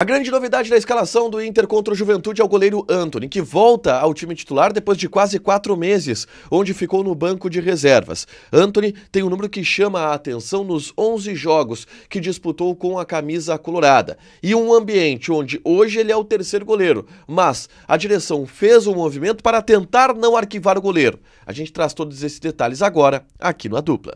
A grande novidade da escalação do Inter contra o Juventude é o goleiro Anthony, que volta ao time titular depois de quase quatro meses, onde ficou no banco de reservas. Anthony tem um número que chama a atenção nos 11 jogos que disputou com a camisa colorada. E um ambiente onde hoje ele é o terceiro goleiro, mas a direção fez um movimento para tentar não arquivar o goleiro. A gente traz todos esses detalhes agora aqui no A Dupla.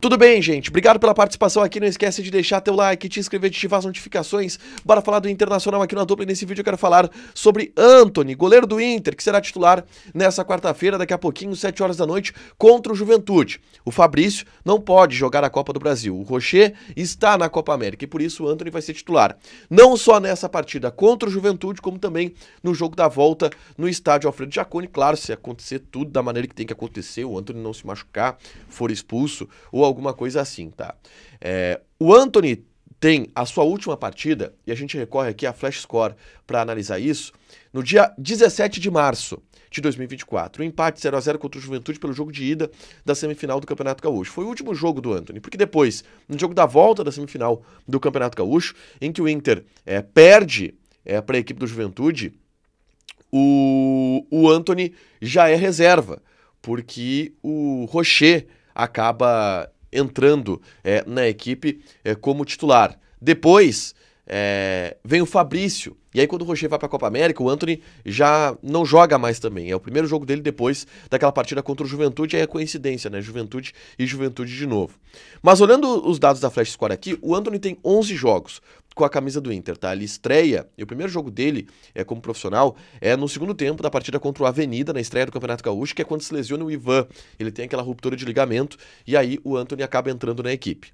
Tudo bem, gente? Obrigado pela participação aqui. Não esquece de deixar teu like, te inscrever, ativar as notificações. Bora falar do Internacional aqui na dupla. E nesse vídeo eu quero falar sobre Anthony, goleiro do Inter, que será titular nessa quarta-feira, daqui a pouquinho, 7 horas da noite, contra o Juventude. O Fabrício não pode jogar a Copa do Brasil. O Rocher está na Copa América e por isso o Anthony vai ser titular. Não só nessa partida contra o Juventude, como também no jogo da volta no estádio Alfredo Jaconi. Claro, se acontecer tudo da maneira que tem que acontecer, o Anthony não se machucar, for expulso, ou alguma coisa assim, tá? É, o Anthony tem a sua última partida, e a gente recorre aqui a Flash Score para analisar isso, no dia 17 de março de 2024. O um empate 0 a 0 contra o Juventude pelo jogo de ida da semifinal do Campeonato Gaúcho. Foi o último jogo do Anthony, porque depois, no jogo da volta da semifinal do Campeonato Gaúcho, em que o Inter é, perde é, para a equipe do Juventude, o, o Anthony já é reserva, porque o Rocher acaba entrando é, na equipe é, como titular. Depois é, vem o Fabrício. E aí, quando o Rocher vai para a Copa América, o Anthony já não joga mais também. É o primeiro jogo dele depois daquela partida contra o Juventude. Aí é coincidência, né? Juventude e Juventude de novo. Mas olhando os dados da Flash Score aqui, o Anthony tem 11 jogos com a camisa do Inter, tá? Ele estreia, e o primeiro jogo dele é como profissional é no segundo tempo da partida contra o Avenida, na estreia do Campeonato Gaúcho, que é quando se lesiona o Ivan. Ele tem aquela ruptura de ligamento e aí o Anthony acaba entrando na equipe.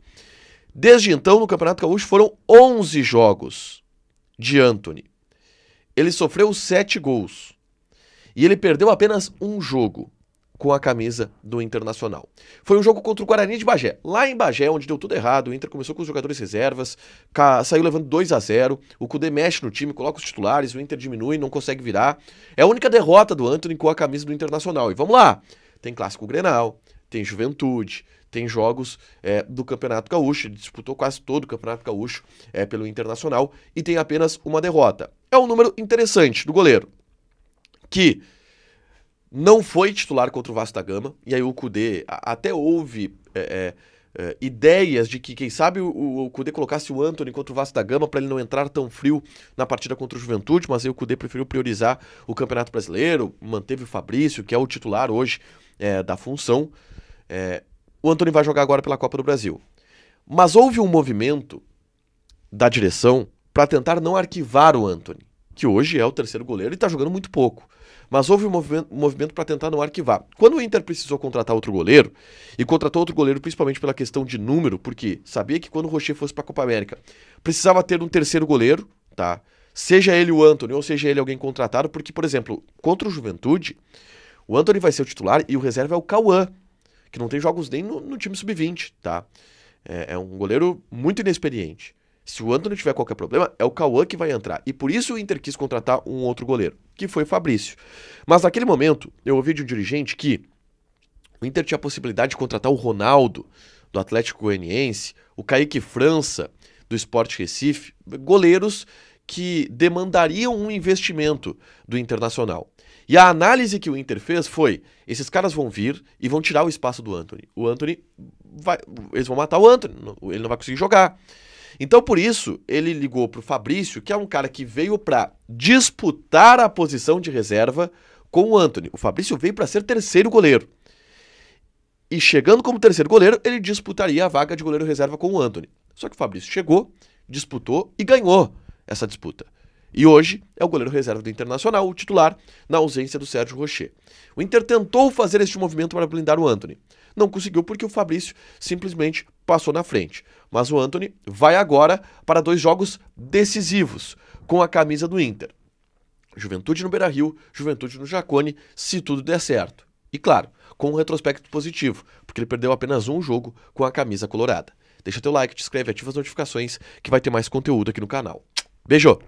Desde então, no Campeonato Gaúcho foram 11 jogos de Anthony. Ele sofreu 7 gols. E ele perdeu apenas um jogo com a camisa do Internacional. Foi um jogo contra o Guarani de Bagé. Lá em Bagé, onde deu tudo errado, o Inter começou com os jogadores reservas, saiu levando 2 a 0 o Cudê mexe no time, coloca os titulares, o Inter diminui, não consegue virar. É a única derrota do Anthony com a camisa do Internacional. E vamos lá, tem Clássico Grenal, tem Juventude, tem jogos é, do Campeonato Gaúcho, ele disputou quase todo o Campeonato Gaúcho é, pelo Internacional e tem apenas uma derrota. É um número interessante do goleiro, que não foi titular contra o Vasco da Gama, e aí o Cudê até houve é, é, é, ideias de que, quem sabe, o, o Cudê colocasse o Anthony contra o Vasco da Gama para ele não entrar tão frio na partida contra o Juventude, mas aí o Cudê preferiu priorizar o Campeonato Brasileiro, manteve o Fabrício, que é o titular hoje é, da função. É, o Anthony vai jogar agora pela Copa do Brasil. Mas houve um movimento da direção para tentar não arquivar o Anthony, que hoje é o terceiro goleiro e está jogando muito pouco. Mas houve um movimento, um movimento para tentar não arquivar. Quando o Inter precisou contratar outro goleiro, e contratou outro goleiro principalmente pela questão de número, porque sabia que quando o Rocher fosse para a Copa América, precisava ter um terceiro goleiro, tá? Seja ele o Anthony ou seja ele alguém contratado, porque, por exemplo, contra o Juventude, o Anthony vai ser o titular e o reserva é o Cauã, que não tem jogos nem no, no time sub-20, tá? É, é um goleiro muito inexperiente. Se o Antony tiver qualquer problema, é o Cauã que vai entrar. E por isso o Inter quis contratar um outro goleiro, que foi o Fabrício. Mas naquele momento, eu ouvi de um dirigente que o Inter tinha a possibilidade de contratar o Ronaldo, do Atlético Goianiense, o Kaique França, do Esporte Recife, goleiros que demandariam um investimento do Internacional. E a análise que o Inter fez foi: esses caras vão vir e vão tirar o espaço do Anthony. O Anthony vai, eles vão matar o Anthony, ele não vai conseguir jogar. Então, por isso, ele ligou para o Fabrício, que é um cara que veio para disputar a posição de reserva com o Anthony. O Fabrício veio para ser terceiro goleiro. E chegando como terceiro goleiro, ele disputaria a vaga de goleiro reserva com o Anthony. Só que o Fabrício chegou, disputou e ganhou essa disputa. E hoje é o goleiro reserva do Internacional, o titular, na ausência do Sérgio Rocher. O Inter tentou fazer este movimento para blindar o Anthony. Não conseguiu porque o Fabrício simplesmente passou na frente. Mas o Anthony vai agora para dois jogos decisivos com a camisa do Inter. Juventude no Beira-Rio, Juventude no Jacone, se tudo der certo. E claro, com um retrospecto positivo, porque ele perdeu apenas um jogo com a camisa colorada. Deixa teu like, te inscreve, ativa as notificações, que vai ter mais conteúdo aqui no canal. Beijo!